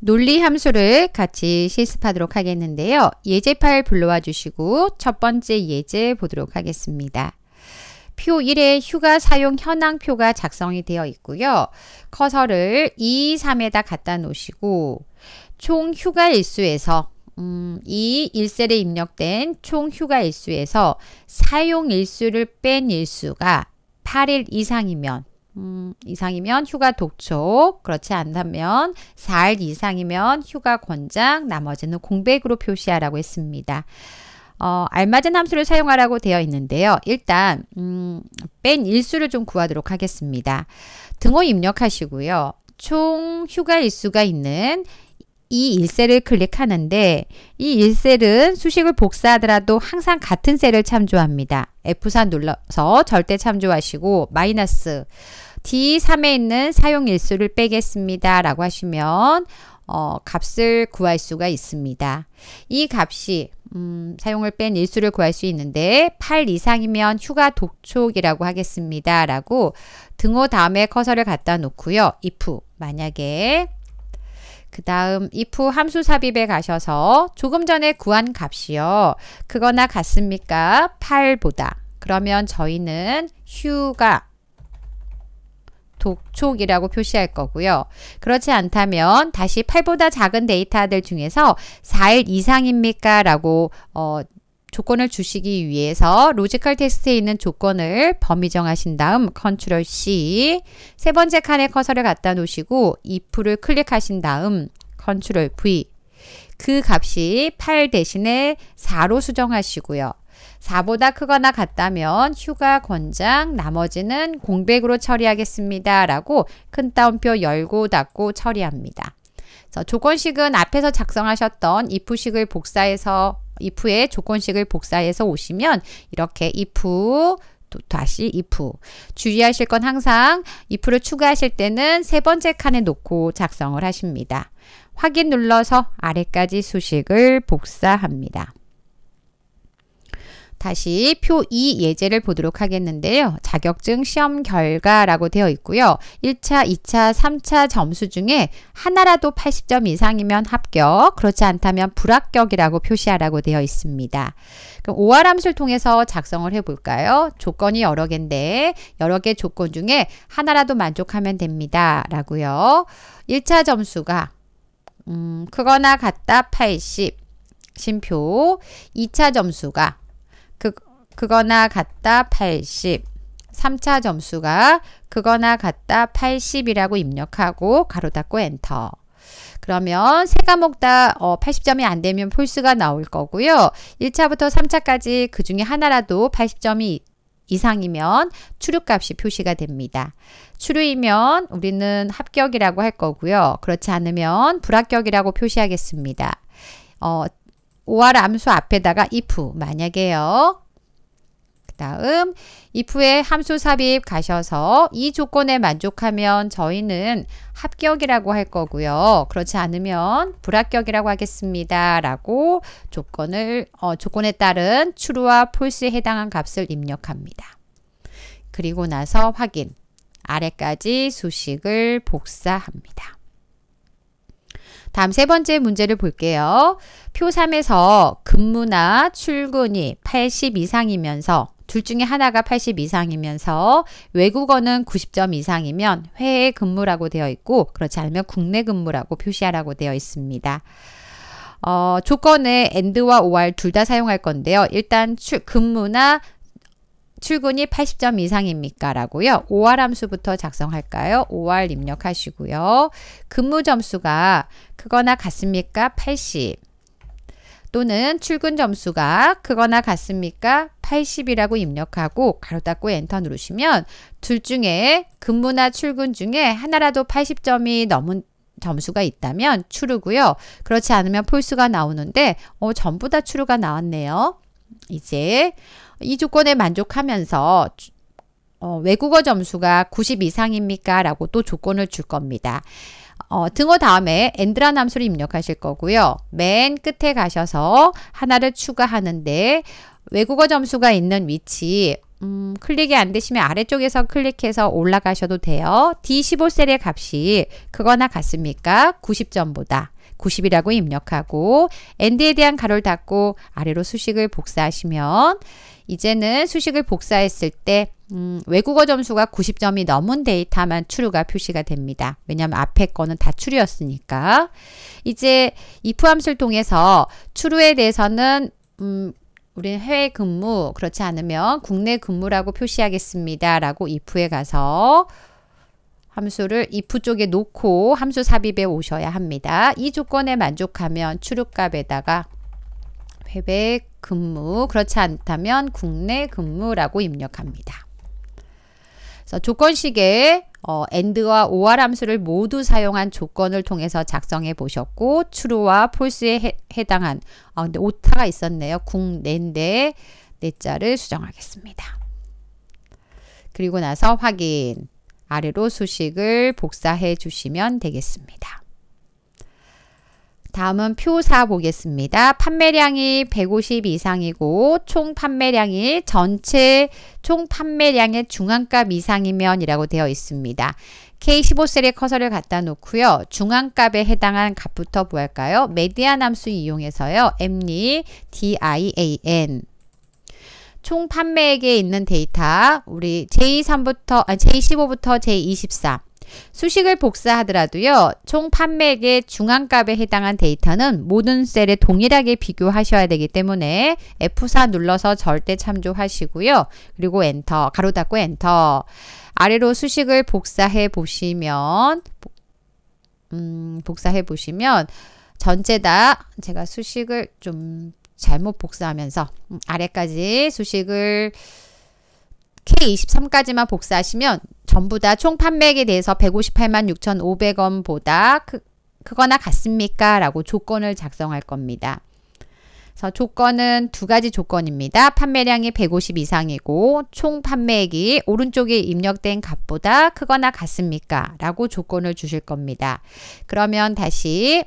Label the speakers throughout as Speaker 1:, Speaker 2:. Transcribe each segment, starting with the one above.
Speaker 1: 논리 함수를 같이 실습하도록 하겠는데요. 예제 파일 불러와 주시고 첫 번째 예제 보도록 하겠습니다. 표 1에 휴가 사용 현황 표가 작성이 되어 있고요. 커서를 2, 3에다 갖다 놓으시고 총 휴가 일수에서 음, 이 1셀에 입력된 총 휴가 일수에서 사용 일수를 뺀 일수가 8일 이상이면 음, 이상이면 휴가 독촉, 그렇지 않다면 4일 이상이면 휴가 권장, 나머지는 공백으로 표시하라고 했습니다. 어, 알맞은 함수를 사용하라고 되어 있는데요. 일단 음, 뺀 일수를 좀 구하도록 하겠습니다. 등호 입력하시고요. 총 휴가 일수가 있는 이 일셀을 클릭하는데 이 일셀은 수식을 복사하더라도 항상 같은 셀을 참조합니다. F4 눌러서 절대 참조하시고 마이너스 D3에 있는 사용일수를 빼겠습니다. 라고 하시면 어, 값을 구할 수가 있습니다. 이 값이 음, 사용을 뺀 일수를 구할 수 있는데 8 이상이면 휴가 독촉이라고 하겠습니다. 라고 등호 다음에 커서를 갖다 놓고요. if 만약에 그 다음 if 함수 삽입에 가셔서 조금 전에 구한 값이요. 그거나 같습니까? 8보다. 그러면 저희는 휴가 독촉이라고 표시할 거고요. 그렇지 않다면 다시 8보다 작은 데이터들 중에서 4일 이상입니까? 라고 어, 조건을 주시기 위해서 로지컬 텍스트에 있는 조건을 범위 정하신 다음 컨트롤 C 세 번째 칸에 커서를 갖다 놓으시고 if를 클릭하신 다음 컨트롤 V 그 값이 8 대신에 4로 수정하시고요. 4보다 크거나 같다면 휴가 권장 나머지는 공백으로 처리하겠습니다. 라고 큰 따옴표 열고 닫고 처리합니다. 조건식은 앞에서 작성하셨던 if식을 복사해서 if의 조건식을 복사해서 오시면 이렇게 if 또 다시 if 주의하실 건 항상 if를 추가하실 때는 세 번째 칸에 놓고 작성을 하십니다. 확인 눌러서 아래까지 수식을 복사합니다. 다시 표 2 예제를 보도록 하겠는데요. 자격증 시험 결과라고 되어 있고요. 1차, 2차, 3차 점수 중에 하나라도 80점 이상이면 합격, 그렇지 않다면 불합격이라고 표시하라고 되어 있습니다. 그럼 오화함수를 통해서 작성을 해볼까요? 조건이 여러 개인데 여러 개 조건 중에 하나라도 만족하면 됩니다. 라고요. 1차 점수가 음, 크거나 같다 80 심표 2차 점수가 그, 그거나 같다 80 3차 점수가 그거나 같다 80이라고 입력하고 가로 닫고 엔터 그러면 세 과목 다 어, 80점이 안 되면 폴스가 나올 거고요. 1차부터 3차까지 그 중에 하나라도 80점이 이상이면 출류값이 표시가 됩니다. 출류이면 우리는 합격이라고 할 거고요. 그렇지 않으면 불합격이라고 표시하겠습니다. 어, 5할 함수 앞에다가 if 만약에요. 그 다음 i f 에 함수 삽입 가셔서 이 조건에 만족하면 저희는 합격이라고 할 거고요. 그렇지 않으면 불합격이라고 하겠습니다. 라고 조건을 어, 조건에 따른 true와 false에 해당한 값을 입력합니다. 그리고 나서 확인 아래까지 수식을 복사합니다. 다음 세 번째 문제를 볼게요. 표 3에서 근무나 출근이 80 이상이면서 둘 중에 하나가 80 이상이면서 외국어는 90점 이상이면 해외 근무라고 되어 있고 그렇지 않으면 국내 근무라고 표시하라고 되어 있습니다. 어, 조건에 and와 or 둘 다 사용할 건데요. 일단 추, 근무나 출근이 80점 이상입니까? 라고요. 5알 함수부터 작성할까요? 5알 입력하시고요. 근무 점수가 크거나 같습니까? 80 또는 출근 점수가 크거나 같습니까? 80이라고 입력하고 가로 닫고 엔터 누르시면 둘 중에 근무나 출근 중에 하나라도 80점이 넘은 점수가 있다면 추르고요. 그렇지 않으면 폴수가 나오는데 어, 전부 다 추르가 나왔네요. 이제 이 조건에 만족하면서 어, 외국어 점수가 90 이상입니까? 라고 또 조건을 줄 겁니다. 어, 등어 다음에 엔드라 함수를 입력하실 거고요. 맨 끝에 가셔서 하나를 추가하는데 외국어 점수가 있는 위치 음, 클릭이 안 되시면 아래쪽에서 클릭해서 올라가셔도 돼요. D15셀의 값이 그거나 같습니까? 90점보다 90이라고 입력하고 엔드에 대한 가로를 닫고 아래로 수식을 복사하시면 이제는 수식을 복사했을 때 음, 외국어 점수가 90점이 넘은 데이터만 추류가 표시가 됩니다. 왜냐하면 앞에 거는 다 추류였으니까. 이제 if 함수를 통해서 추류에 대해서는 음, 우리 해외 근무, 그렇지 않으면 국내 근무라고 표시하겠습니다. 라고 if에 가서 함수를 if 쪽에 놓고 함수 삽입에 오셔야 합니다. 이 조건에 만족하면 출입값에다가 회백 근무, 그렇지 않다면 국내 근무라고 입력합니다. 그래서 조건식에 어, and와 or 함수를 모두 사용한 조건을 통해서 작성해 보셨고 true와 false에 해, 당한 아, 근데 오타가 있었네요. 국내인데 내자를 네 수정하겠습니다. 그리고 나서 확인 아래로 수식을 복사해 주시면 되겠습니다. 다음은 표사 보겠습니다. 판매량이 150 이상이고 총 판매량이 전체 총 판매량의 중앙값 이상이면 이라고 되어 있습니다. K15셀에 커서를 갖다 놓고요. 중앙값에 해당한 값부터 보할까요? 메디안 함수 이용해서요. m n DIAN 총 판매액에 있는 데이터 우리 J3부터 아, J15부터 J23 수식을 복사하더라도요. 총 판매액의 중앙값에 해당한 데이터는 모든 셀에 동일하게 비교하셔야 되기 때문에 F4 눌러서 절대 참조하시고요. 그리고 엔터, 가로 닫고 엔터. 아래로 수식을 복사해 보시면 음, 복사해 보시면 전체 다 제가 수식을 좀 잘못 복사하면서 음, 아래까지 수식을 K23까지만 복사하시면 전부 다 총 판매액에 대해서 158만 6,500원보다 크, 거나 같습니까? 라고 조건을 작성할 겁니다. 그래서 조건은 두 가지 조건입니다. 판매량이 150 이상이고 총 판매액이 오른쪽에 입력된 값보다 크거나 같습니까? 라고 조건을 주실 겁니다. 그러면 다시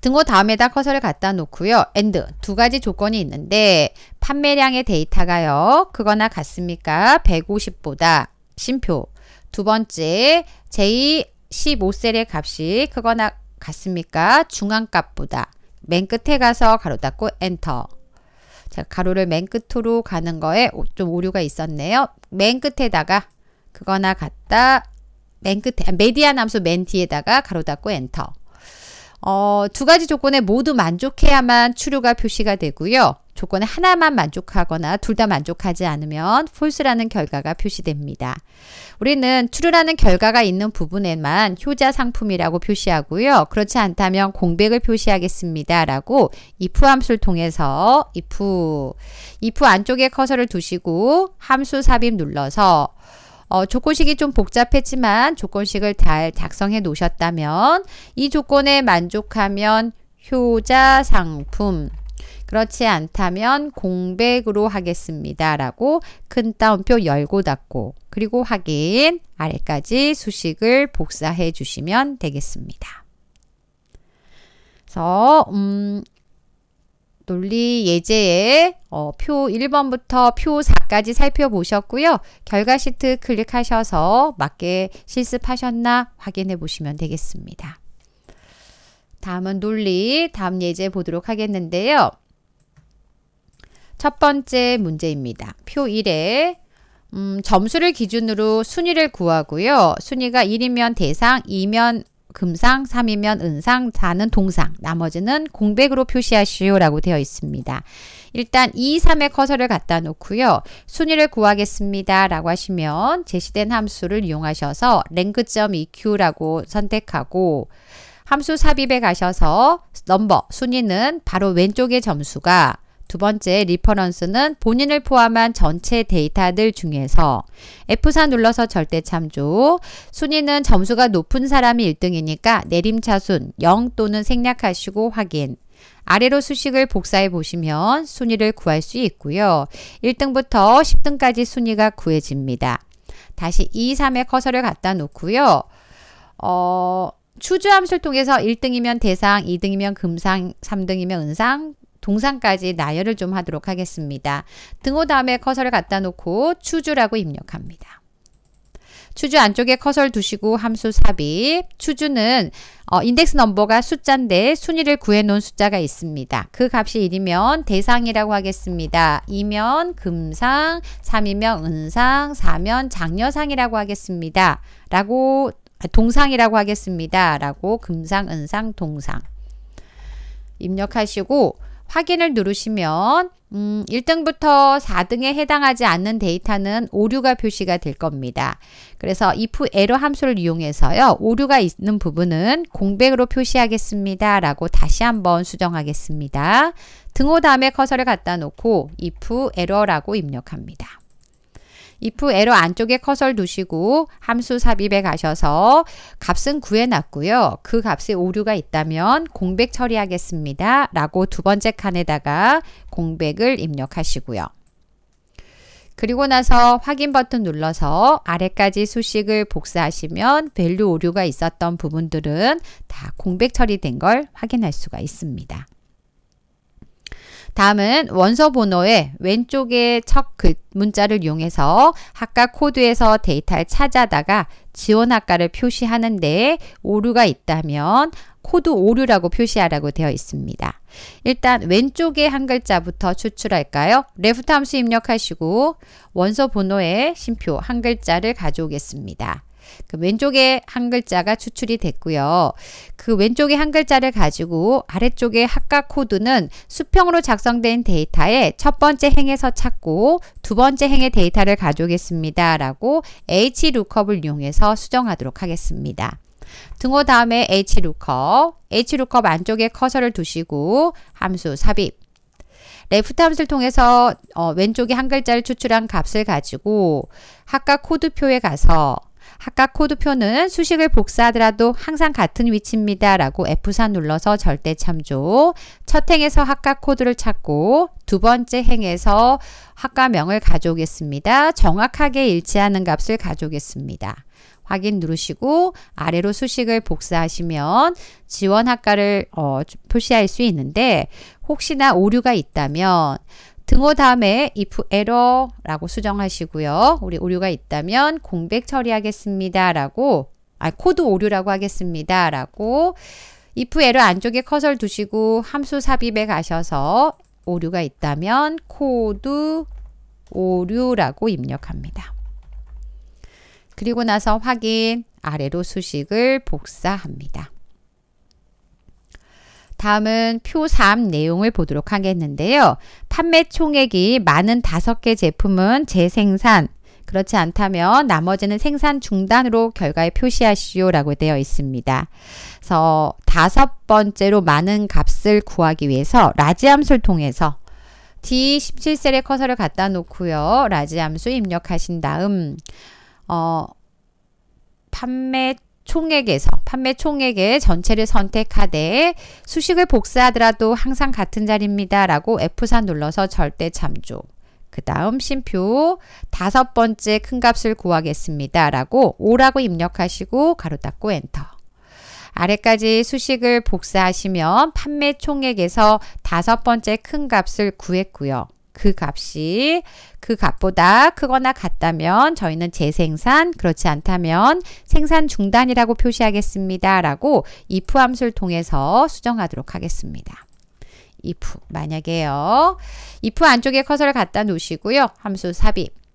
Speaker 1: 등호 다음에다 커서를 갖다 놓고요. and 두 가지 조건이 있는데 판매량의 데이터가요. 크거나 같습니까? 150보다 심표. 두 번째, 제15셀의 값이 크거나 같습니까? 중앙값보다. 맨 끝에 가서 가로 닫고 엔터. 자, 가로를 맨 끝으로 가는 거에 좀 오류가 있었네요. 맨 끝에다가 그거나 같다. 맨 끝에, 아, 메디안 함수 맨 뒤에다가 가로 닫고 엔터. 어, 두 가지 조건에 모두 만족해야만 출료가 표시가 되고요. 조건에 하나만 만족하거나 둘 다 만족하지 않으면 false라는 결과가 표시됩니다. 우리는 출료라는 결과가 있는 부분에만 효자 상품이라고 표시하고요. 그렇지 않다면 공백을 표시하겠습니다. 라고 if 함수를 통해서 if if 안쪽에 커서를 두시고 함수 삽입 눌러서 어, 조건식이 좀 복잡했지만 조건식을 잘 작성해 놓으셨다면 이 조건에 만족하면 효자 상품 그렇지 않다면 공백으로 하겠습니다. 라고 큰 따옴표 열고 닫고 그리고 확인 아래까지 수식을 복사해 주시면 되겠습니다. 그래서 음, 논리 예제에 어, 표 1번부터 표 4까지 살펴보셨고요. 결과 시트 클릭하셔서 맞게 실습하셨나 확인해 보시면 되겠습니다. 다음은 논리, 다음 예제 보도록 하겠는데요. 첫 번째 문제입니다. 표 1에 음, 점수를 기준으로 순위를 구하고요. 순위가 1이면 대상, 2면 금상, 3이면 은상, 4는 동상, 나머지는 공백으로 표시하시오 라고 되어 있습니다. 일단 2, 3에 커서를 갖다 놓고요. 순위를 구하겠습니다 라고 하시면 제시된 함수를 이용하셔서 랭크.eq라고 선택하고 함수 삽입에 가셔서 넘버, 순위는 바로 왼쪽의 점수가 두 번째 리퍼런스는 본인을 포함한 전체 데이터들 중에서 F4 눌러서 절대 참조 순위는 점수가 높은 사람이 1등이니까 내림차순 0 또는 생략하시고 확인 아래로 수식을 복사해 보시면 순위를 구할 수 있고요. 1등부터 10등까지 순위가 구해집니다. 다시 2, 3의 커서를 갖다 놓고요. 어, 추주 함수를 통해서 1등이면 대상, 2등이면 금상, 3등이면 은상, 동상까지 나열을 좀 하도록 하겠습니다. 등호 다음에 커서를 갖다 놓고 추주라고 입력합니다. 추주 안쪽에 커서를 두시고 함수 삽입. 추주는 어, 인덱스 넘버가 숫자인데 순위를 구해놓은 숫자가 있습니다. 그 값이 1이면 대상이라고 하겠습니다. 2면 금상, 3이면 은상, 4면 장녀상이라고 하겠습니다. 라고 아, 동상이라고 하겠습니다. 라고 금상, 은상, 동상 입력하시고 확인을 누르시면 음, 1등부터 4등에 해당하지 않는 데이터는 오류가 표시가 될 겁니다. 그래서 if error 함수를 이용해서요. 오류가 있는 부분은 공백으로 표시하겠습니다. 라고 다시 한번 수정하겠습니다. 등호 다음에 커서를 갖다 놓고 if error라고 입력합니다. if 에러 안쪽에 커서를 두시고 함수 삽입에 가셔서 값은 구해놨고요. 그 값에 오류가 있다면 공백 처리하겠습니다. 라고 두 번째 칸에다가 공백을 입력하시고요. 그리고 나서 확인 버튼 눌러서 아래까지 수식을 복사하시면 밸류 오류가 있었던 부분들은 다 공백 처리된 걸 확인할 수가 있습니다. 다음은 원서 번호의 왼쪽에첫 글, 문자를 이용해서 학과 코드에서 데이터를 찾아다가 지원 학과를 표시하는데 오류가 있다면 코드 오류라고 표시하라고 되어 있습니다. 일단 왼쪽에한 글자부터 추출할까요? 레프트 함수 입력하시고 원서 번호의 심표 한 글자를 가져오겠습니다. 그 왼쪽에 한 글자가 추출이 됐고요. 그 왼쪽에 한 글자를 가지고 아래쪽에 합각 코드는 수평으로 작성된 데이터의 첫 번째 행에서 찾고 두 번째 행의 데이터를 가져오겠습니다. 라고 HLOOKUP을 이용해서 수정하도록 하겠습니다. 등호 다음에 HLOOKUP, HLOOKUP 안쪽에 커서를 두시고 함수 삽입, 레프트 함수를 통해서 어, 왼쪽에 한 글자를 추출한 값을 가지고 학과 코드표에 가서 학각 코드표는 수식을 복사하더라도 항상 같은 위치입니다. 라고 F4 눌러서 절대 참조 첫 행에서 학각 코드를 찾고 두 번째 행에서 학과명을 가져오겠습니다. 정확하게 일치하는 값을 가져오겠습니다. 확인 누르시고 아래로 수식을 복사하시면 지원 학과를 어, 표시할 수 있는데 혹시나 오류가 있다면 등호 다음에 if error라고 수정하시고요. 우리 오류가 있다면 공백 처리하겠습니다. 라고 아 코드 오류라고 하겠습니다. 라고 if error 안쪽에 커서 두시고 함수 삽입에 가셔서 오류가 있다면 코드 오류라고 입력합니다. 그리고 나서 확인 아래로 수식을 복사합니다. 다음은 표 3 내용을 보도록 하겠는데요. 판매 총액이 많은 다섯 개 제품은 재생산, 그렇지 않다면 나머지는 생산 중단으로 결과에 표시하시오라고 되어 있습니다. 그래서 다섯 번째로 많은 값을 구하기 위해서 라지 함수를 통해서 D17셀에 커서를 갖다 놓고요. 라지 함수 입력하신 다음 어, 판매 총액에서 판매 총액의 전체를 선택하되 수식을 복사하더라도 항상 같은 자리입니다. 라고 F4 눌러서 절대 참조. 그 다음 심표 다섯 번째 큰 값을 구하겠습니다. 라고 5라고 입력하시고 가로 닫고 엔터. 아래까지 수식을 복사하시면 판매 총액에서 다섯 번째 큰 값을 구했고요. 그 값이 그 값보다 크거나 같다면 저희는 재생산, 그렇지 않다면 생산 중단이라고 표시하겠습니다. 라고 if 함수를 통해서 수정하도록 하겠습니다. if 만약에요. if 안쪽에 커서를 갖다 놓으시고요. 함수 삽입.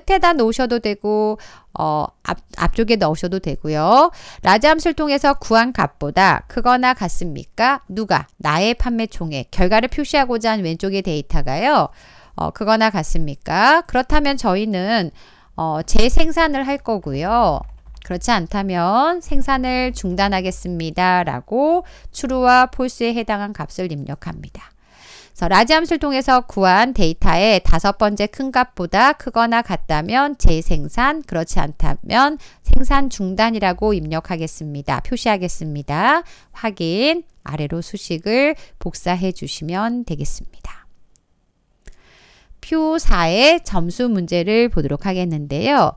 Speaker 1: 끝에다 놓으셔도 되고 어, 앞, 앞쪽에 넣으셔도 되고요. 라지함수를 통해서 구한 값보다 크거나 같습니까? 누가? 나의 판매 총액. 결과를 표시하고자 한 왼쪽의 데이터가요. 어, 크거나 같습니까? 그렇다면 저희는 어, 재생산을 할 거고요. 그렇지 않다면 생산을 중단하겠습니다. 라고 t r u e 와 f a l s e 에 해당한 값을 입력합니다. 그래서 라지함수를 통해서 구한 데이터의 다섯 번째 큰 값보다 크거나 같다면 재생산, 그렇지 않다면 생산 중단이라고 입력하겠습니다. 표시하겠습니다. 확인, 아래로 수식을 복사해 주시면 되겠습니다. 표 4의 점수 문제를 보도록 하겠는데요.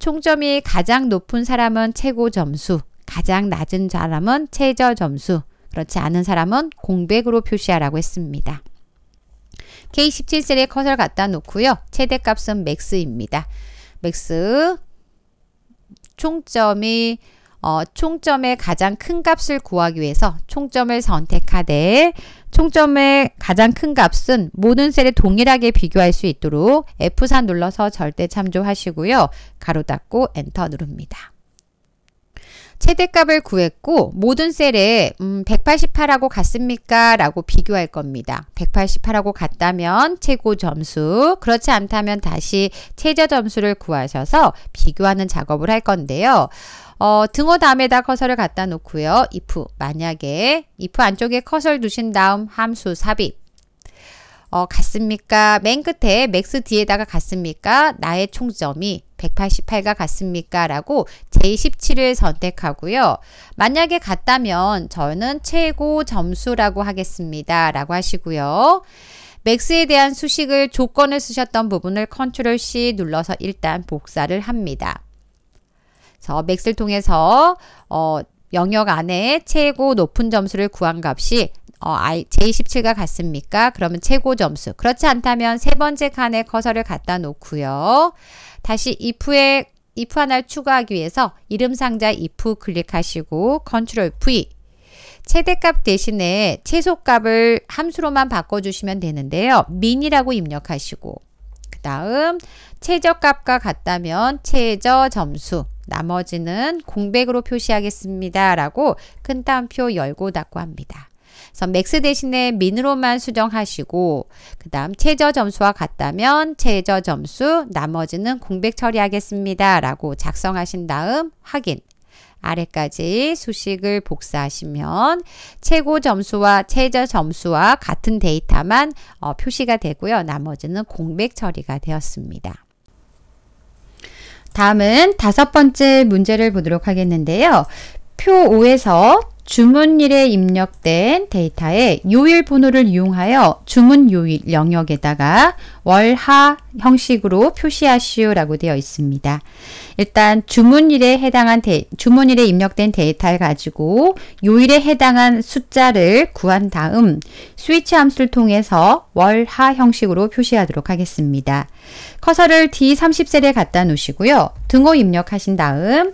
Speaker 1: 총점이 가장 높은 사람은 최고 점수, 가장 낮은 사람은 최저 점수, 그렇지 않은 사람은 공백으로 표시하라고 했습니다. K17셀에 커서를 갖다 놓고요. 최대값은 맥스입니다. 맥스 총점이 어, 총점의 가장 큰 값을 구하기 위해서 총점을 선택하되 총점의 가장 큰 값은 모든 셀에 동일하게 비교할 수 있도록 F4 눌러서 절대 참조하시고요. 가로 닫고 엔터 누릅니다. 최대값을 구했고 모든 셀에 음, 188하고 같습니까? 라고 비교할 겁니다. 188하고 같다면 최고 점수, 그렇지 않다면 다시 최저 점수를 구하셔서 비교하는 작업을 할 건데요. 어, 등호 다음에다 커서를 갖다 놓고요. if 만약에 if 안쪽에 커서를 두신 다음 함수 삽입 어, 같습니까? 맨 끝에 맥스 뒤에다가 갔습니까 나의 총점이 1 8 8가갔습니까 라고 제17을 선택하고요. 만약에 갔다면 저는 최고 점수라고 하겠습니다. 라고 하시고요. 맥스에 대한 수식을 조건을 쓰셨던 부분을 컨트롤 C 눌러서 일단 복사를 합니다. 그래서 맥스를 통해서 어, 영역 안에 최고 높은 점수를 구한 값이 어, I, J17과 같습니까? 그러면 최고 점수. 그렇지 않다면 세 번째 칸에 커서를 갖다 놓고요. 다시 if에 if 하나를 추가하기 위해서 이름 상자 if 클릭하시고 컨트롤 V 최대값 대신에 최소값을 함수로만 바꿔주시면 되는데요. min이라고 입력하시고 그 다음 최저값과 같다면 최저 점수 나머지는 공백으로 표시하겠습니다. 라고 큰 따옴표 열고 닫고 합니다. 그래서 맥스 대신에 민으로만 수정하시고 그 다음 최저 점수와 같다면 최저 점수 나머지는 공백 처리하겠습니다. 라고 작성하신 다음 확인 아래까지 수식을 복사하시면 최고 점수와 최저 점수와 같은 데이터만 어, 표시가 되고요. 나머지는 공백 처리가 되었습니다. 다음은 다섯 번째 문제를 보도록 하겠는데요. 표 5에서 주문일에 입력된 데이터의 요일 번호를 이용하여 주문 요일 영역에다가 월하 형식으로 표시하시오라고 되어 있습니다. 일단 주문일에 해당한 데, 주문일에 입력된 데이터를 가지고 요일에 해당한 숫자를 구한 다음 스위치 함수를 통해서 월하 형식으로 표시하도록 하겠습니다. 커서를 D30셀에 갖다 놓으시고요. 등호 입력하신 다음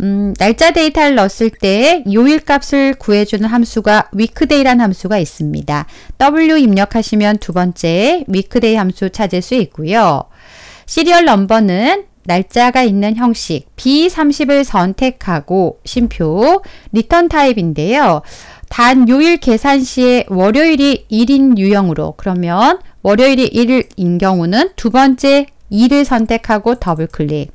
Speaker 1: 음, 날짜 데이터를 넣었을 때 요일 값을 구해주는 함수가 w e e k d a y 란 함수가 있습니다. W 입력하시면 두 번째 위크데이 함수 찾을 수 있고요. 시리얼 넘버는 날짜가 있는 형식 B30을 선택하고 심표 리턴 타입인데요. 단 요일 계산 시에 월요일이 1인 유형으로 그러면 월요일이 1일인 경우는 두 번째 2를 선택하고 더블 클릭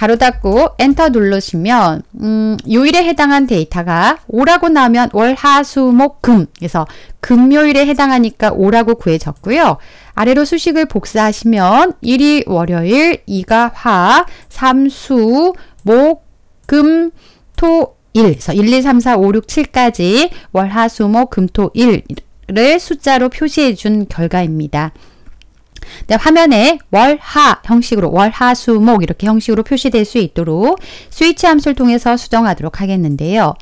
Speaker 1: 가로 닫고 엔터 누르시면 음, 요일에 해당한 데이터가 오라고 나오면 월, 하, 수, 목, 금 그래서 금요일에 해당하니까 오라고 구해졌고요. 아래로 수식을 복사하시면 1이 월요일, 2가 화, 3, 수, 목, 금, 토, 일. 그래서 1, 2, 3, 4, 5, 6, 7까지 월, 하, 수, 목, 금, 토, 일을 숫자로 표시해 준 결과입니다. 네, 화면에 월하 형식으로 월하수목 이렇게 형식으로 표시될 수 있도록 스위치 함수를 통해서 수정하도록 하겠는데요.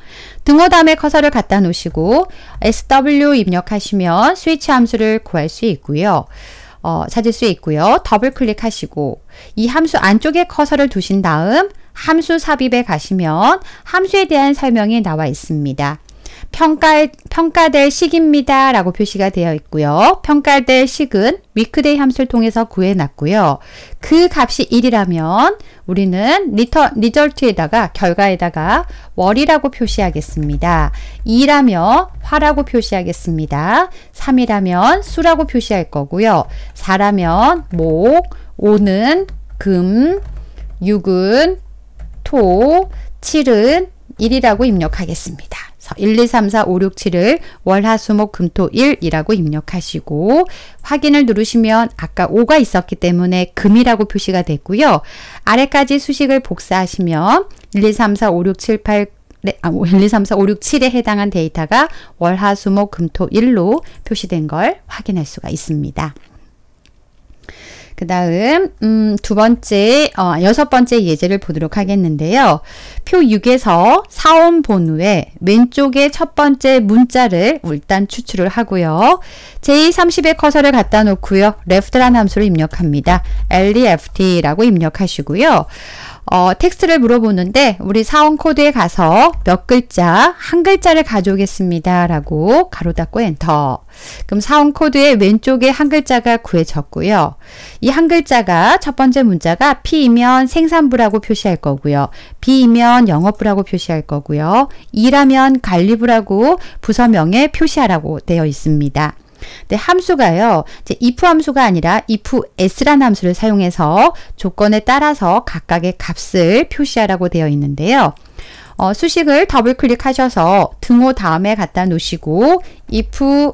Speaker 1: 등호 다음에 커서를 갖다 놓으시고 SW 입력하시면 스위치 함수를 구할 수 있고요. 어, 찾을 수 있고요. 더블 클릭하시고 이 함수 안쪽에 커서를 두신 다음 함수 삽입에 가시면 함수에 대한 설명이 나와 있습니다. 평가, 평가될 식입니다. 라고 표시가 되어 있고요. 평가될 식은 위크데이 함수를 통해서 구해놨고요. 그 값이 1이라면 우리는 리터, 리절트에다가 결과에다가 월이라고 표시하겠습니다. 2라면 화라고 표시하겠습니다. 3이라면 수라고 표시할 거고요. 4라면 목, 5는 금, 6은 토, 7은 1이라고 입력하겠습니다. 1, 2, 3, 4, 5, 6, 7을 월화수목금토일이라고 입력하시고 확인을 누르시면 아까 5가 있었기 때문에 금이라고 표시가 됐고요. 아래까지 수식을 복사하시면 1, 2, 3, 4, 5, 6, 7, 8, 네, 아, 1, 2, 3, 4, 5, 6, 7에 해당한 데이터가 월, 화, 수, 목, 금, 토, 일로 표시된 걸 확인할 수가 있습니다. 그 다음 음, 두 번째 어, 여섯 번째 예제를 보도록 하겠는데요. 표 6에서 사원 본후에 왼쪽에 첫 번째 문자를 일단 추출을 하고요. J30의 커서를 갖다 놓고요. left란 함수를 입력합니다. left라고 입력하시고요. 어, 텍스트를 물어보는데 우리 사원 코드에 가서 몇 글자, 한 글자를 가져오겠습니다. 라고 가로 닫고 엔터. 그럼 사원 코드의 왼쪽에 한 글자가 구해졌고요. 이 한 글자가 첫 번째 문자가 P이면 생산부라고 표시할 거고요. B이면 영업부라고 표시할 거고요. 2라면 관리부라고 부서명에 표시하라고 되어 있습니다. 근 네, 함수가요. 이제 if 함수가 아니라 if s라는 함수를 사용해서 조건에 따라서 각각의 값을 표시하라고 되어 있는데요. 어, 수식을 더블 클릭하셔서 등호 다음에 갖다 놓으시고 if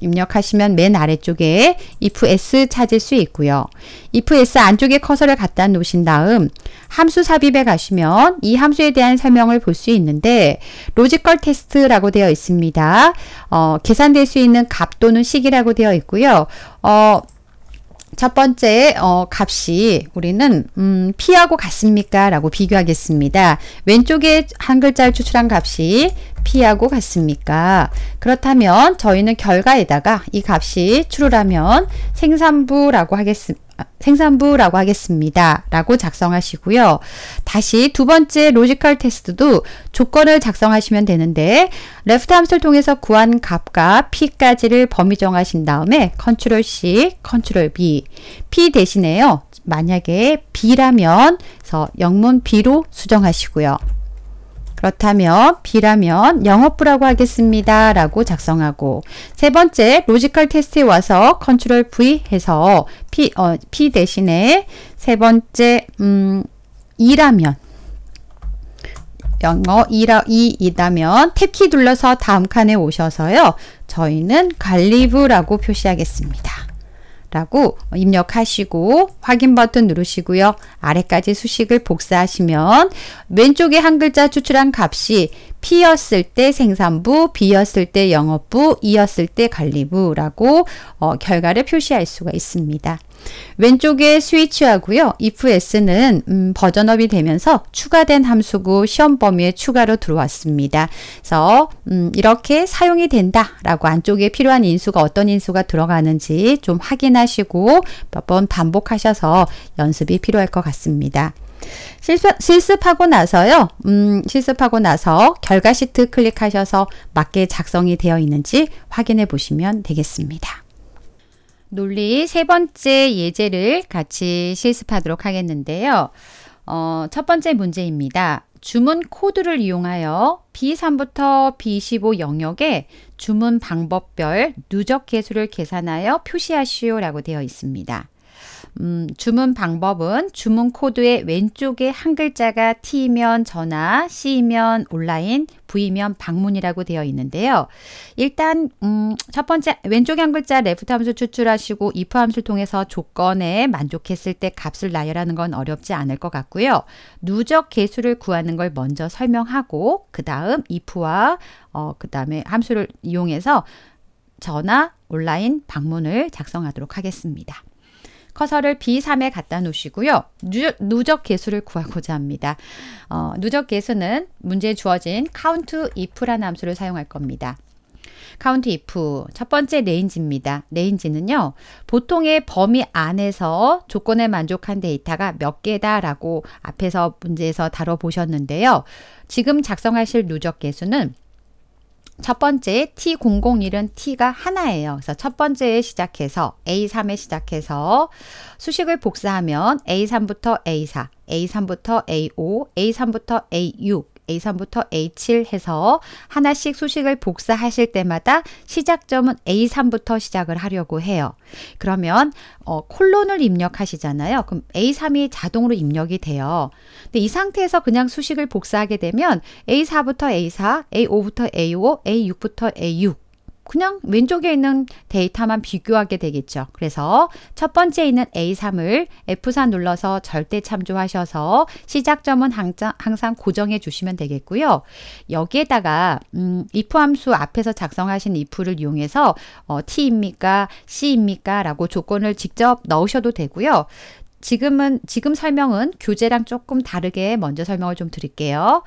Speaker 1: 입력하시면 맨 아래쪽에 if s 찾을 수 있고요. if s 안쪽에 커서를 갖다 놓으신 다음 함수 삽입에 가시면 이 함수에 대한 설명을 볼 수 있는데 로지컬 테스트라고 되어 있습니다. 어, 계산될 수 있는 값 또는 식이라고 되어 있고요. 어, 첫 번째 어, 값이 우리는 음, P하고 같습니까? 라고 비교하겠습니다. 왼쪽에 한 글자를 추출한 값이 P하고 같습니까? 그렇다면 저희는 결과에다가 이 값이 true라면 생산부라고 하겠습니다. 생산부라고 하겠습니다. 라고 작성하시고요. 다시 두 번째 로지컬 테스트도 조건을 작성하시면 되는데 레프트 함수를 통해서 구한 값과 p까지를 범위 정하신 다음에 컨트롤 C, 컨트롤 B, p 대신에요. 만약에 b라면 영문 b로 수정하시고요. 그렇다면 B라면 영업부라고 하겠습니다. 라고 작성하고 세 번째 로지컬 테스트에 와서 컨트롤 V 해서 P, 어, P 대신에 세 번째 음, 2라면 영어 2라, 2이다면 e, 탭키 눌러서 다음 칸에 오셔서요. 저희는 갈리브라고 표시하겠습니다. 라고 입력하시고 확인 버튼 누르시고요. 아래까지 수식을 복사하시면 왼쪽에 한 글자 추출한 값이 P였을 때 생산부, B였을 때 영업부, E였을 때 관리부라고 어, 결과를 표시할 수가 있습니다. 왼쪽에 스위치하고요. if s는 음, 버전업이 되면서 추가된 함수고 시험 범위에 추가로 들어왔습니다. 그래서 음, 이렇게 사용이 된다라고 안쪽에 필요한 인수가 어떤 인수가 들어가는지 좀 확인하시고 몇 번 반복하셔서 연습이 필요할 것 같습니다. 실습, 하고 나서요. 음, 실습하고 나서 결과 시트 클릭하셔서 맞게 작성이 되어 있는지 확인해 보시면 되겠습니다. 논리의 세 번째 예제를 같이 실습하도록 하겠는데요. 어, 첫 번째 문제입니다. 주문 코드를 이용하여 B3부터 B15 영역에 주문 방법별 누적 개수를 계산하여 표시하시오라고 되어 있습니다. 음, 주문 방법은 주문 코드의 왼쪽에 한 글자가 T면 전화, C면 온라인, V면 방문이라고 되어 있는데요. 일단 음, 첫 번째 왼쪽에 한 글자 레프트 함수 추출하시고 if 함수를 통해서 조건에 만족했을 때 값을 나열하는 건 어렵지 않을 것 같고요. 누적 개수를 구하는 걸 먼저 설명하고 그 다음 if와 어, 그 다음에 함수를 이용해서 전화, 온라인, 방문을 작성하도록 하겠습니다. 커서를 B3에 갖다 놓으시고요. 누적, 누적 개수를 구하고자 합니다. 어, 누적 개수는 문제에 주어진 count if라는 함수를 사용할 겁니다. count if 첫 번째 레인지입니다. 레인지는요. 보통의 범위 안에서 조건에 만족한 데이터가 몇 개다라고 앞에서 문제에서 다뤄보셨는데요. 지금 작성하실 누적 개수는 첫 번째 T001은 T가 하나예요. 그래서 첫 번째에 시작해서 A3에 시작해서 수식을 복사하면 A3부터 A4, A3부터 A5, A3부터 A6 A3부터 A7 해서 하나씩 수식을 복사하실 때마다 시작점은 A3부터 시작을 하려고 해요. 그러면 어, 콜론을 입력하시잖아요. 그럼 A3이 자동으로 입력이 돼요. 근데 이 상태에서 그냥 수식을 복사하게 되면 A4부터 A4, A5부터 A5, A6부터 A6 그냥 왼쪽에 있는 데이터만 비교하게 되겠죠. 그래서 첫 번째 있는 A3을 F4 눌러서 절대 참조하셔서 시작점은 항상, 고정해 주시면 되겠고요. 여기에다가 음, if 함수 앞에서 작성하신 if를 이용해서 어, t입니까? c입니까? 라고 조건을 직접 넣으셔도 되고요. 지금은 지금 설명은 교재랑 조금 다르게 먼저 설명을 좀 드릴게요.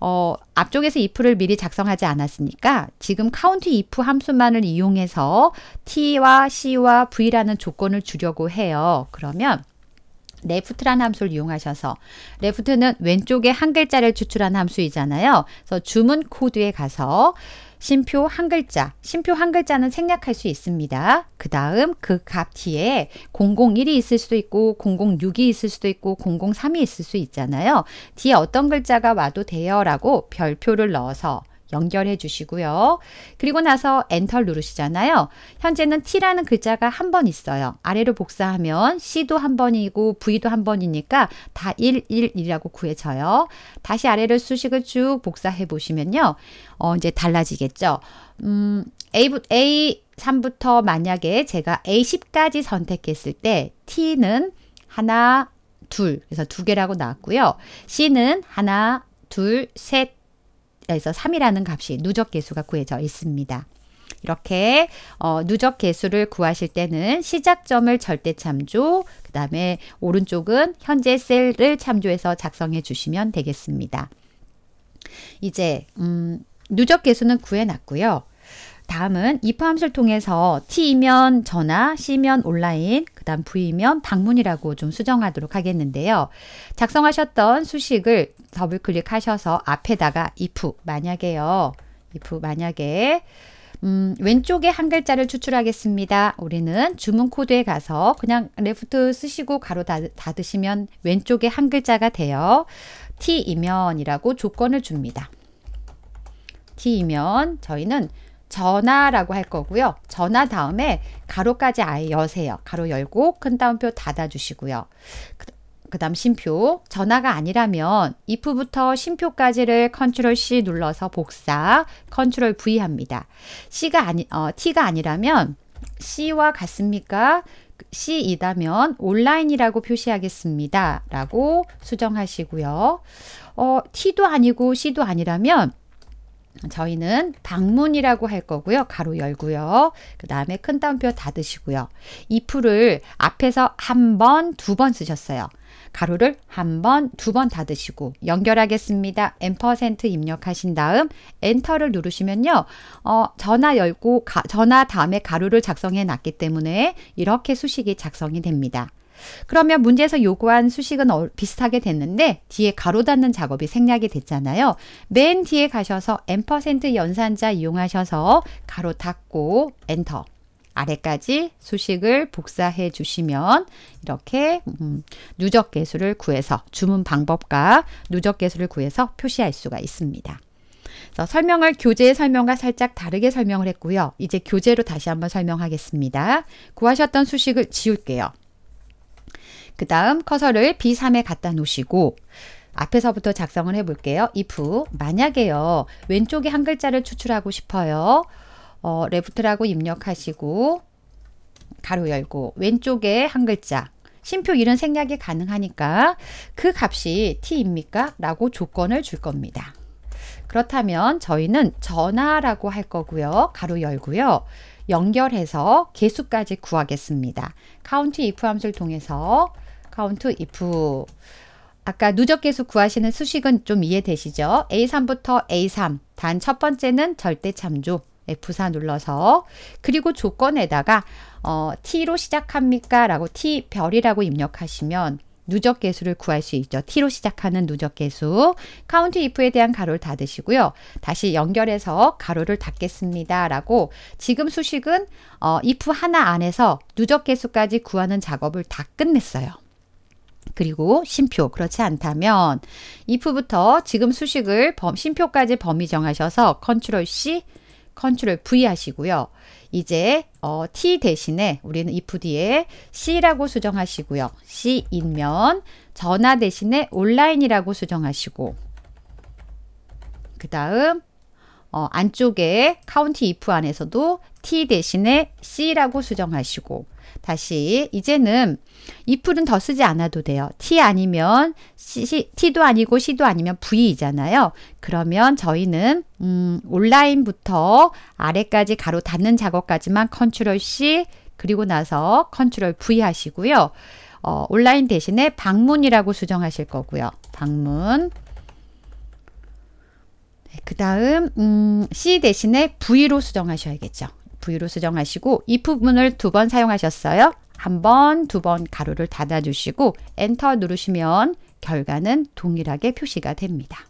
Speaker 1: 어, 앞쪽에서 if를 미리 작성하지 않았으니까 지금 카운트 if 함수만을 이용해서 t와 c와 v라는 조건을 주려고 해요. 그러면 left란 함수를 이용하셔서 left는 왼쪽에 한 글자를 추출한 함수이잖아요. 그래서 주문 코드에 가서 심표 한 글자, 심표 한 글자는 생략할 수 있습니다. 그 다음 그 값 뒤에 001이 있을 수도 있고 006이 있을 수도 있고 003이 있을 수 있잖아요. 뒤에 어떤 글자가 와도 돼요 라고 별표를 넣어서 연결해 주시고요. 그리고 나서 엔터 누르시잖아요. 현재는 T라는 글자가 한 번 있어요. 아래로 복사하면 C도 한 번이고 V도 한 번이니까 다 111이라고 구해져요. 다시 아래를 수식을 쭉 복사해 보시면요. 어, 이제 달라지겠죠. 음, A, A 3부터 만약에 제가 A10까지 선택했을 때 T는 하나, 둘, 그래서 두 개라고 나왔고요. C는 하나, 둘, 셋, 에서 3이라는 값이 누적 개수가 구해져 있습니다. 이렇게 어, 누적 개수를 구하실 때는 시작점을 절대 참조, 그 다음에 오른쪽은 현재 셀을 참조해서 작성해 주시면 되겠습니다. 이제 음, 누적 개수는 구해놨고요. 다음은 입함수를 통해서 T이면 전화, C면 온라인, 그 다음 V면 방문이라고 좀 수정하도록 하겠는데요. 작성하셨던 수식을 더블 클릭하셔서 앞에다가 if 만약에요. if 만약에 음, 왼쪽에 한 글자를 추출하겠습니다. 우리는 주문 코드에 가서 그냥 레프트 쓰시고 가로 닫으시면 왼쪽에 한 글자가 돼요. T이면이라고 조건을 줍니다. T이면 저희는 전화라고 할 거고요. 전화 다음에 가로까지 아예 여세요. 가로 열고 큰 따옴표 닫아주시고요. 그 다음 심표 전화가 아니라면 if부터 심표까지를 컨트롤 C 눌러서 복사 컨트롤 V 합니다. C가 아니 어, T가 아니라면 C와 같습니까? C이다면 온라인이라고 표시하겠습니다. 라고 수정하시고요. 어, T도 아니고 C도 아니라면 저희는 방문이라고 할 거고요. 가로 열고요. 그 다음에 큰 따옴표 닫으시고요. 이 풀을 앞에서 한 번, 두 번 쓰셨어요. 가로를 한 번, 두 번 닫으시고 연결하겠습니다. 앰퍼센트 입력하신 다음 엔터를 누르시면요. 어, 전화 열고 가, 전화 다음에 가로를 작성해 놨기 때문에 이렇게 수식이 작성이 됩니다. 그러면 문제에서 요구한 수식은 어, 비슷하게 됐는데 뒤에 가로 닫는 작업이 생략이 됐잖아요. 맨 뒤에 가셔서 n% 연산자 이용하셔서 가로 닫고 엔터 아래까지 수식을 복사해 주시면 이렇게 음, 누적 개수를 구해서 주문 방법과 누적 개수를 구해서 표시할 수가 있습니다. 설명을 교재의 설명과 살짝 다르게 설명을 했고요. 이제 교재로 다시 한번 설명하겠습니다. 구하셨던 수식을 지울게요. 그 다음 커서를 B3에 갖다 놓으시고 앞에서부터 작성을 해볼게요. if 만약에요. 왼쪽에 한 글자를 추출하고 싶어요. 어, 레프트라고 입력하시고 가로 열고 왼쪽에 한 글자 심표 일은 생략이 가능하니까 그 값이 t입니까? 라고 조건을 줄 겁니다. 그렇다면 저희는 전화라고 할 거고요. 가로 열고요. 연결해서 개수까지 구하겠습니다. count if 함수를 통해서 count if 아까 누적 개수 구하시는 수식은 좀 이해되시죠? A3부터 A3 단 첫 번째는 절대 참조 F4 눌러서 그리고 조건에다가 어, T로 시작합니까? 라고 T별이라고 입력하시면 누적 개수를 구할 수 있죠. t로 시작하는 누적 개수. 카운트 if에 대한 가로를 닫으시고요. 다시 연결해서 가로를 닫겠습니다. 라고 지금 수식은 어, if 하나 안에서 누적 개수까지 구하는 작업을 다 끝냈어요. 그리고 심표 그렇지 않다면 if부터 지금 수식을 범, 심표까지 범위 정하셔서 컨트롤 C, 컨트롤 V 하시고요. 이제 어, t 대신에 우리는 if 뒤에 c라고 수정하시고요. c 인면 전화 대신에 온라인이라고 수정하시고 그 다음 어, 안쪽에 카운티 if 안에서도 t 대신에 c라고 수정하시고 다시 이제는 이풀은 더 쓰지 않아도 돼요. T 아니면 C, T도 아니고 C도 아니면 V이잖아요. 그러면 저희는 음, 온라인부터 아래까지 가로 닫는 작업까지만 컨트롤 C 그리고 나서 컨트롤 V 하시고요. 어, 온라인 대신에 방문이라고 수정하실 거고요. 방문 네, 그 다음 음, C 대신에 V로 수정하셔야겠죠. V로 수정하시고 이 부분을 두 번 사용하셨어요. 한 번, 두 번 가로를 닫아주시고 엔터 누르시면 결과는 동일하게 표시가 됩니다.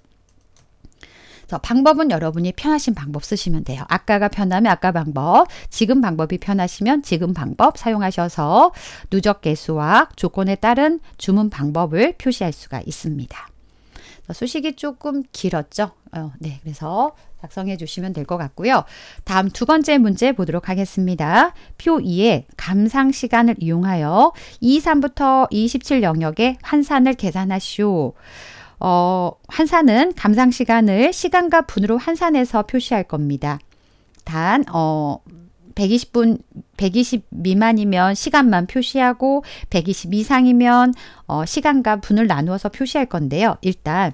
Speaker 1: 방법은 여러분이 편하신 방법 쓰시면 돼요. 아까가 편하면 아까 방법, 지금 방법이 편하시면 지금 방법 사용하셔서 누적 개수와 조건에 따른 주문 방법을 표시할 수가 있습니다. 수식이 조금 길었죠? 어, 네, 그래서 작성해 주시면 될 것 같고요. 다음 두 번째 문제 보도록 하겠습니다. 표 2에 감상 시간을 이용하여 23부터 27 영역의 환산을 계산하시오. 어, 환산은 감상 시간을 시간과 분으로 환산해서 표시할 겁니다. 단, 어, 120분, 120 미만이면 시간만 표시하고, 120 이상이면 어, 시간과 분을 나누어서 표시할 건데요. 일단,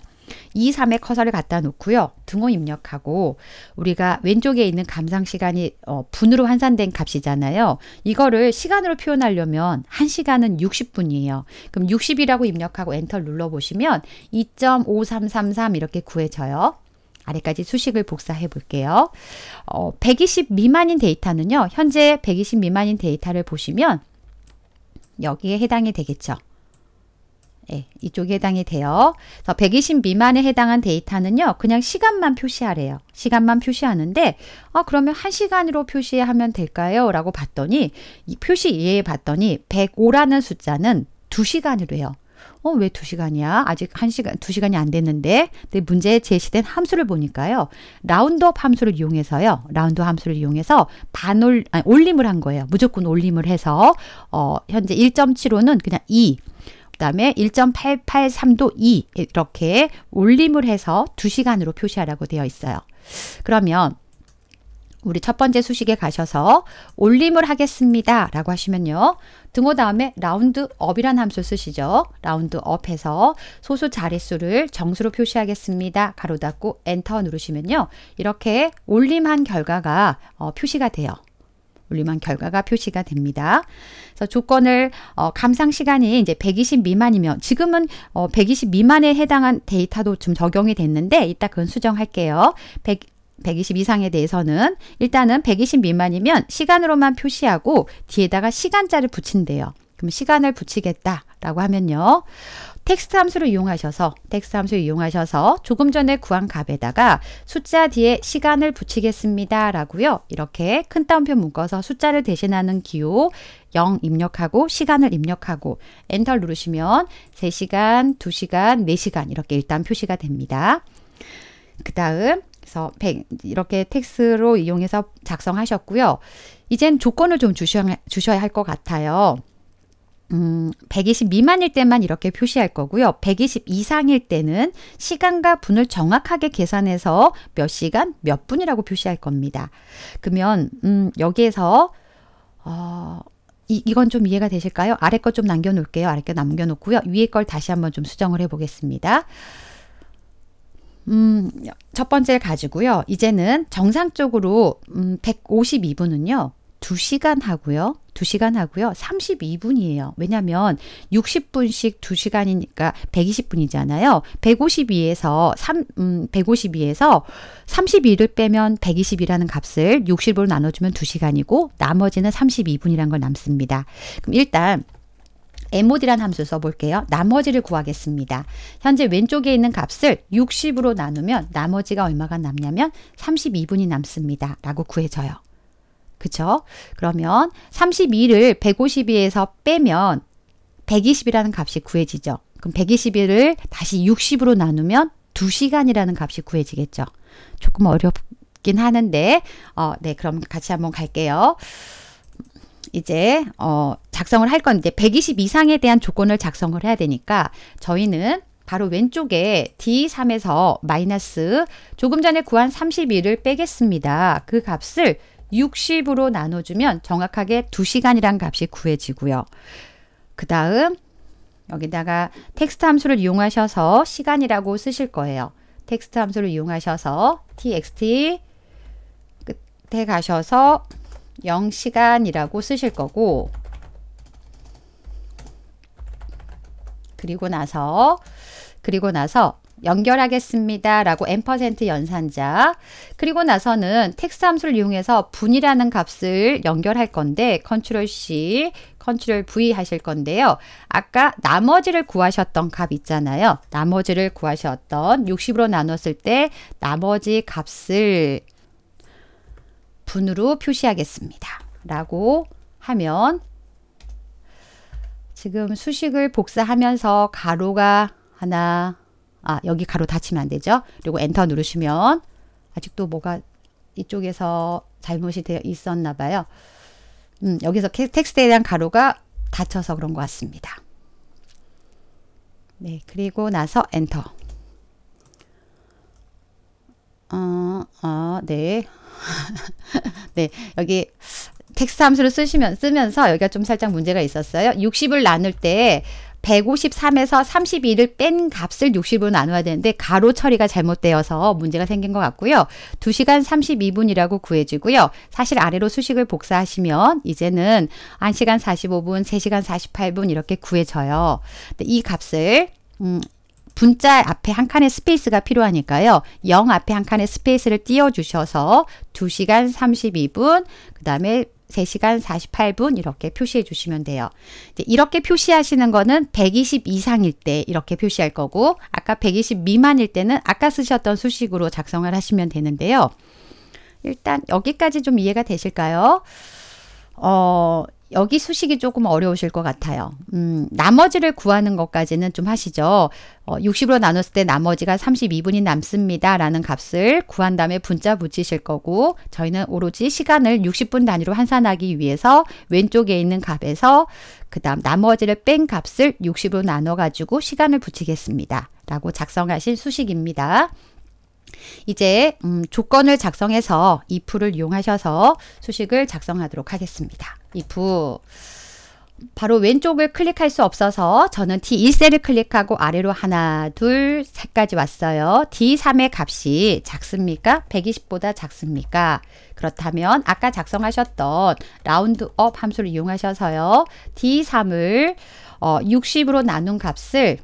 Speaker 1: 2, 3의 커서를 갖다 놓고요. 등호 입력하고 우리가 왼쪽에 있는 감상 시간이 어, 분으로 환산된 값이잖아요. 이거를 시간으로 표현하려면 1시간은 60분이에요. 그럼 60이라고 입력하고 엔터를 눌러보시면 2.5333 이렇게 구해져요. 아래까지 수식을 복사해 볼게요. 어, 120 미만인 데이터는요. 현재 120 미만인 데이터를 보시면 여기에 해당이 되겠죠. 예, 이쪽에 해당이 돼요. 그래서 120 미만에 해당한 데이터는요. 그냥 시간만 표시하래요. 시간만 표시하는데 아 그러면 1시간으로 표시하면 될까요? 라고 봤더니 이 표시 이해해 봤더니 105라는 숫자는 2시간으로 해요. 어, 왜 2시간이야? 아직 1시간, 2시간이 안 됐는데. 근데 문제에 제시된 함수를 보니까요. 라운드업 함수를 이용해서요. 라운드업 함수를 이용해서 반올, 아니, 올림을 한 거예요. 무조건 올림을 해서, 어, 현재 1.75는 그냥 2. 그 다음에 1.883도 2 이렇게 올림을 해서 2시간으로 표시하라고 되어 있어요. 그러면 우리 첫 번째 수식에 가셔서 올림을 하겠습니다 라고 하시면요 등호 다음에 라운드업이란 함수 쓰시죠 라운드업해서 소수 자릿수를 정수로 표시하겠습니다 가로 닫고 엔터 누르시면요 이렇게 올림한 결과가 어, 표시가 돼요 분류만 결과가 표시가 됩니다. 그래서 조건을 어, 감상 시간이 이제 120 미만이면 지금은 어, 120 미만에 해당한 데이터도 좀 적용이 됐는데 이따 그건 수정할게요. 100, 120 이상에 대해서는 일단은 120 미만이면 시간으로만 표시하고 뒤에다가 시간자를 붙인대요. 그럼 시간을 붙이겠다라고 하면요. 텍스트 함수를 이용하셔서 텍스트 함수 이용하셔서 조금 전에 구한 값에다가 숫자 뒤에 시간을 붙이겠습니다. 라고요. 이렇게 큰 따옴표 묶어서 숫자를 대신하는 기호 0 입력하고 시간을 입력하고 엔터 누르시면 3시간, 2시간, 4시간 이렇게 일단 표시가 됩니다. 그 다음 그래서 이렇게 텍스트로 이용해서 작성하셨고요. 이젠 조건을 좀 주셔야, 주셔야 할것 같아요. 음, 120 미만일 때만 이렇게 표시할 거고요. 120 이상일 때는 시간과 분을 정확하게 계산해서 몇 시간, 몇 분이라고 표시할 겁니다. 그러면 음, 여기에서 어, 이, 이건 좀 이해가 되실까요? 아래 거 좀 남겨놓을게요. 아래 거 남겨놓고요. 위에 걸 다시 한번 좀 수정을 해보겠습니다. 음, 첫 번째를 가지고요. 이제는 정상적으로 음, 152분은요. 2시간 하고요. 2시간 하고요. 32분이에요. 왜냐면 60분씩 2시간이니까 120분이잖아요. 152에서 3 음, 152에서 32를 빼면 120이라는 값을 60으로 나눠 주면 2시간이고 나머지는 32분이란 걸 남습니다. 그럼 일단 MOD라는 함수를 써볼게요. 나머지를 구하겠습니다. 현재 왼쪽에 있는 값을 60으로 나누면 나머지가 얼마가 남냐면 32분이 남습니다. 라고 구해져요. 그쵸? 그러면 32를 152에서 빼면 120이라는 값이 구해지죠. 그럼 121을 다시 60으로 나누면 2시간이라는 값이 구해지겠죠. 조금 어렵긴 하는데 어, 네 그럼 같이 한번 갈게요. 이제 어, 작성을 할 건데 120 이상에 대한 조건을 작성을 해야 되니까 저희는 바로 왼쪽에 D3에서 마이너스 조금 전에 구한 32를 빼겠습니다. 그 값을 60으로 나눠주면 정확하게 2시간이란 값이 구해지고요. 그 다음 여기다가 텍스트 함수를 이용하셔서 시간이라고 쓰실 거예요. 텍스트 함수를 이용하셔서 txt 끝에 가셔서 0시간이라고 쓰실 거고 그리고 나서 그리고 나서 연결하겠습니다. 라고 n% 연산자 그리고 나서는 텍스 함수를 이용해서 분이라는 값을 연결할 건데 컨트롤 C, 컨트롤 V 하실 건데요. 아까 나머지를 구하셨던 값 있잖아요. 나머지를 구하셨던 60으로 나눴을 때 나머지 값을 분으로 표시하겠습니다. 라고 하면 지금 수식을 복사하면서 가로가 하나 아, 여기 가로 닫히면 안 되죠. 그리고 엔터 누르시면 아직도 뭐가 이쪽에서 잘못이 되어 있었나 봐요. 음, 여기서 텍스트에 대한 가로가 닫혀서 그런 것 같습니다. 네, 그리고 나서 엔터. 어, 어, 네. 네, 여기 텍스트 함수를 쓰시면, 쓰면서 여기가 좀 살짝 문제가 있었어요. 60을 나눌 때 153에서 32를 뺀 값을 60으로 나눠야 되는데 가로 처리가 잘못되어서 문제가 생긴 것 같고요. 2시간 32분이라고 구해지고요. 사실 아래로 수식을 복사하시면 이제는 1시간 45분, 3시간 48분 이렇게 구해져요. 이 값을 음, 분자 앞에 한 칸의 스페이스가 필요하니까요. 0 앞에 한 칸의 스페이스를 띄워주셔서 2시간 32분, 그 다음에 3시간 48분 이렇게 표시해 주시면 돼요. 이렇게 표시하시는 거는 120 이상일 때 이렇게 표시할 거고 아까 120 미만일 때는 아까 쓰셨던 수식으로 작성을 하시면 되는데요. 일단 여기까지 좀 이해가 되실까요? 어, 여기 수식이 조금 어려우실 것 같아요. 음, 나머지를 구하는 것까지는 좀 하시죠. 어, 60으로 나눴을 때 나머지가 32분이 남습니다. 라는 값을 구한 다음에 분자 붙이실 거고 저희는 오로지 시간을 60분 단위로 환산하기 위해서 왼쪽에 있는 값에서 그 다음 나머지를 뺀 값을 60으로 나눠가지고 시간을 붙이겠습니다. 라고 작성하신 수식입니다. 이제 음, 조건을 작성해서 if를 이용하셔서 수식을 작성하도록 하겠습니다. if 바로 왼쪽을 클릭할 수 없어서 저는 D1셀을 클릭하고 아래로 하나, 둘, 셋까지 왔어요. D3의 값이 작습니까? 120보다 작습니까? 그렇다면 아까 작성하셨던 라운드업 함수를 이용하셔서요. D3을 어, 60으로 나눈 값을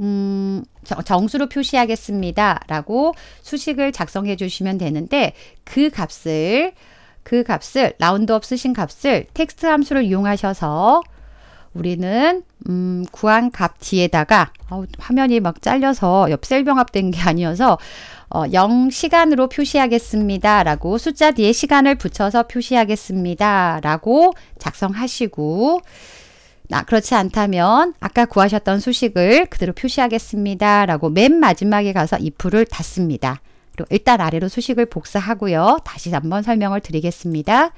Speaker 1: 음, 정수로 표시하겠습니다. 라고 수식을 작성해 주시면 되는데 그 값을 그 값을 라운드업 쓰신 값을 텍스트 함수를 이용하셔서 우리는 음, 구한 값 뒤에다가 어 화면이 막 잘려서 옆셀 병합된 게 아니어서 어, 0시간으로 표시하겠습니다. 라고 숫자 뒤에 시간을 붙여서 표시하겠습니다. 라고 작성하시고 나 그렇지 않다면 아까 구하셨던 수식을 그대로 표시하겠습니다. 라고 맨 마지막에 가서 if를 닫습니다. 일단 아래로 수식을 복사하고요. 다시 한번 설명을 드리겠습니다.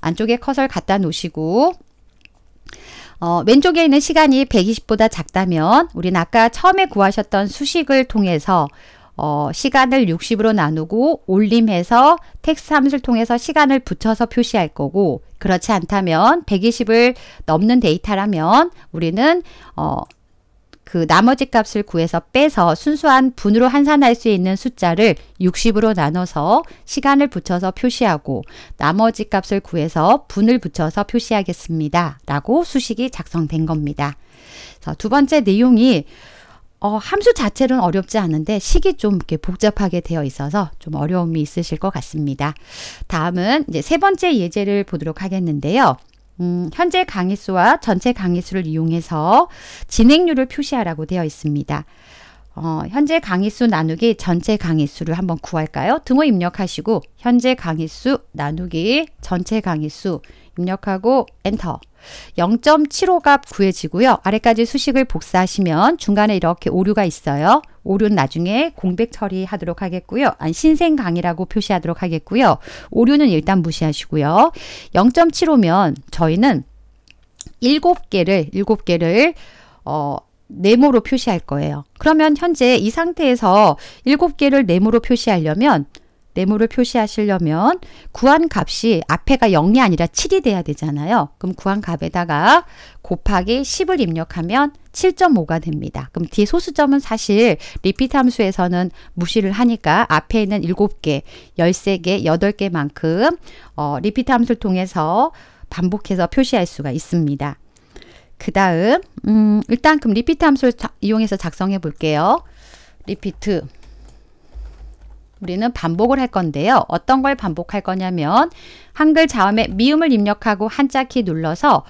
Speaker 1: 안쪽에 컷을 갖다 놓으시고 어, 왼쪽에 있는 시간이 120보다 작다면 우리는 아까 처음에 구하셨던 수식을 통해서 어, 시간을 60으로 나누고 올림해서 텍스 트 함수를 통해서 시간을 붙여서 표시할 거고 그렇지 않다면 120을 넘는 데이터라면 우리는 어, 그 나머지 값을 구해서 빼서 순수한 분으로 환산할 수 있는 숫자를 60으로 나눠서 시간을 붙여서 표시하고 나머지 값을 구해서 분을 붙여서 표시하겠습니다. 라고 수식이 작성된 겁니다. 자, 두 번째 내용이 어, 함수 자체는 어렵지 않은데 식이 좀 이렇게 복잡하게 되어 있어서 좀 어려움이 있으실 것 같습니다. 다음은 이제 세 번째 예제를 보도록 하겠는데요. 음, 현재 강의 수와 전체 강의 수를 이용해서 진행률을 표시하라고 되어 있습니다. 어, 현재 강의 수 나누기 전체 강의 수를 한번 구할까요? 등호 입력하시고 현재 강의 수 나누기 전체 강의 수 입력하고 엔터 0.75값 구해지고요. 아래까지 수식을 복사하시면 중간에 이렇게 오류가 있어요. 오류는 나중에 공백 처리하도록 하겠고요. 아니, 신생 강의라고 표시하도록 하겠고요. 오류는 일단 무시하시고요. 0.75면 저희는 7개를 7개를 어, 네모로 표시할 거예요. 그러면 현재 이 상태에서 7개를 네모로 표시하려면 네모를 표시하시려면 구한값이 앞에가 0이 아니라 7이 돼야 되잖아요. 그럼 구한값에다가 곱하기 10을 입력하면 7.5가 됩니다. 그럼 뒤에 소수점은 사실 리피트 함수에서는 무시를 하니까 앞에 있는 7개, 13개, 8개만큼 어, 리피트 함수를 통해서 반복해서 표시할 수가 있습니다. 그 다음 음, 일단 그럼 리피트 함수를 자, 이용해서 작성해 볼게요. 리피트 우리는 반복을 할 건데요. 어떤 걸 반복할 거냐면 한글 자음에 미음을 입력하고 한자키 눌러서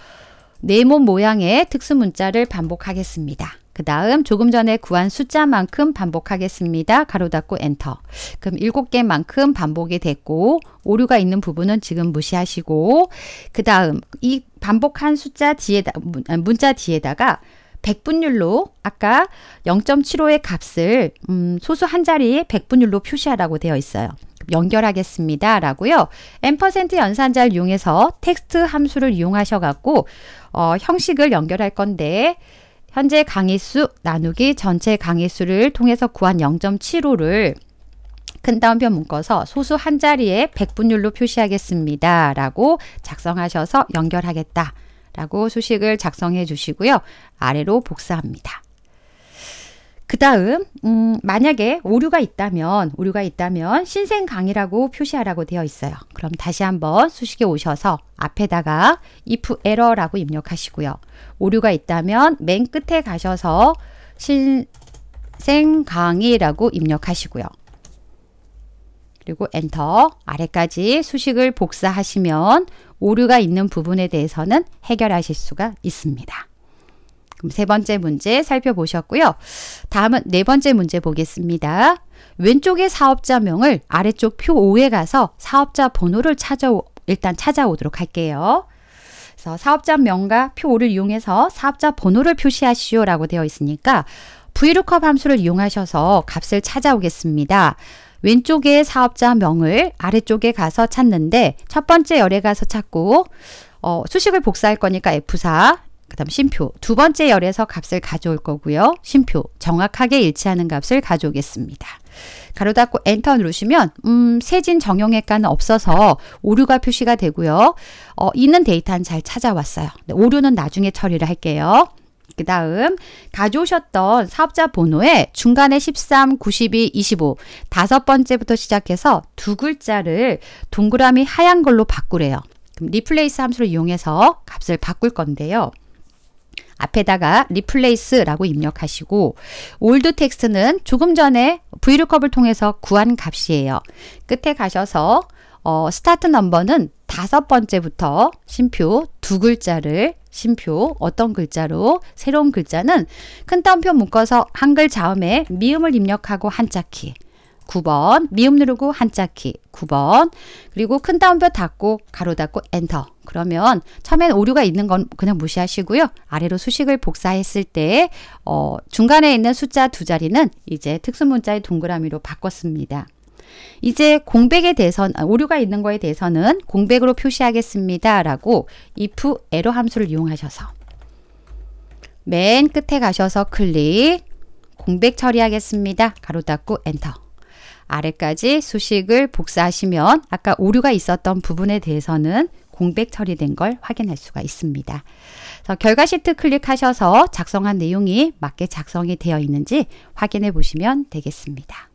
Speaker 1: 네모 모양의 특수 문자를 반복하겠습니다. 그 다음 조금 전에 구한 숫자만큼 반복하겠습니다. 가로 닫고 엔터. 그럼 7개만큼 반복이 됐고 오류가 있는 부분은 지금 무시하시고 그 다음 이 반복한 숫자 뒤에 다 문자 뒤에다가 백분율로 아까 0.75의 값을 음, 소수 한 자리 백분율로 표시하라고 되어 있어요. 연결하겠습니다. 라고요. n% 연산자를 이용해서 텍스트 함수를 이용하셔갖고 어, 형식을 연결할 건데 현재 강의수 나누기 전체 강의수를 통해서 구한 0.75를 큰 따옴표 묶어서 소수 한 자리에 백분율로 표시하겠습니다. 라고 작성하셔서 연결하겠다. 라고 수식을 작성해 주시고요. 아래로 복사합니다. 그 다음 음, 만약에 오류가 있다면 오류가 있다면 신생 강의라고 표시하라고 되어 있어요. 그럼 다시 한번 수식에 오셔서 앞에다가 if error라고 입력하시고요. 오류가 있다면 맨 끝에 가셔서 신생 강의라고 입력하시고요. 그리고 엔터 아래까지 수식을 복사하시면 오류가 있는 부분에 대해서는 해결하실 수가 있습니다. 그럼 세 번째 문제 살펴보셨고요. 다음은 네 번째 문제 보겠습니다. 왼쪽의 사업자명을 아래쪽 표 5에 가서 사업자 번호를 찾아 일단 찾아오도록 할게요. 그래서 사업자 명과 표 5를 이용해서 사업자 번호를 표시하시오라고 되어 있으니까 v l o o 함수를 이용하셔서 값을 찾아오겠습니다. 왼쪽에 사업자 명을 아래쪽에 가서 찾는데 첫 번째 열에 가서 찾고 어, 수식을 복사할 거니까 F4 그 다음 심표 두 번째 열에서 값을 가져올 거고요. 심표 정확하게 일치하는 값을 가져오겠습니다. 가로 닫고 엔터 누르시면 음, 세진 정형외과는 없어서 오류가 표시가 되고요. 어, 있는 데이터는 잘 찾아왔어요. 네, 오류는 나중에 처리를 할게요. 그 다음 가져오셨던 사업자 번호에 중간에 13, 92, 25 다섯 번째부터 시작해서 두 글자를 동그라미 하얀 걸로 바꾸래요. 그럼 리플레이스 함수를 이용해서 값을 바꿀 건데요. 앞에다가 replace라고 입력하시고 old t e x t 는 조금 전에 vlookup 을 통해서 구한 값이에요. 끝에 가셔서 어, u m b e r 는 다섯 번째부터 심표 두 글자를 심표 어떤 글자로 새로운 글자는 큰 따옴표 묶어서 한글 자음에 미음을 입력하고 한자키 9번 미음 누르고 한자키 9번 그리고 큰 따옴표 닫고 가로 닫고 엔터 그러면 처음엔 오류가 있는 건 그냥 무시하시고요. 아래로 수식을 복사했을 때 어, 중간에 있는 숫자 두 자리는 이제 특수문자의 동그라미로 바꿨습니다. 이제 공백에 대해서 아, 오류가 있는 거에 대해서는 공백으로 표시하겠습니다. 라고 if 에러 함수를 이용하셔서 맨 끝에 가셔서 클릭 공백 처리하겠습니다. 가로 닫고 엔터 아래까지 수식을 복사하시면 아까 오류가 있었던 부분에 대해서는 공백 처리된 걸 확인할 수가 있습니다. 결과 시트 클릭하셔서 작성한 내용이 맞게 작성이 되어 있는지 확인해 보시면 되겠습니다.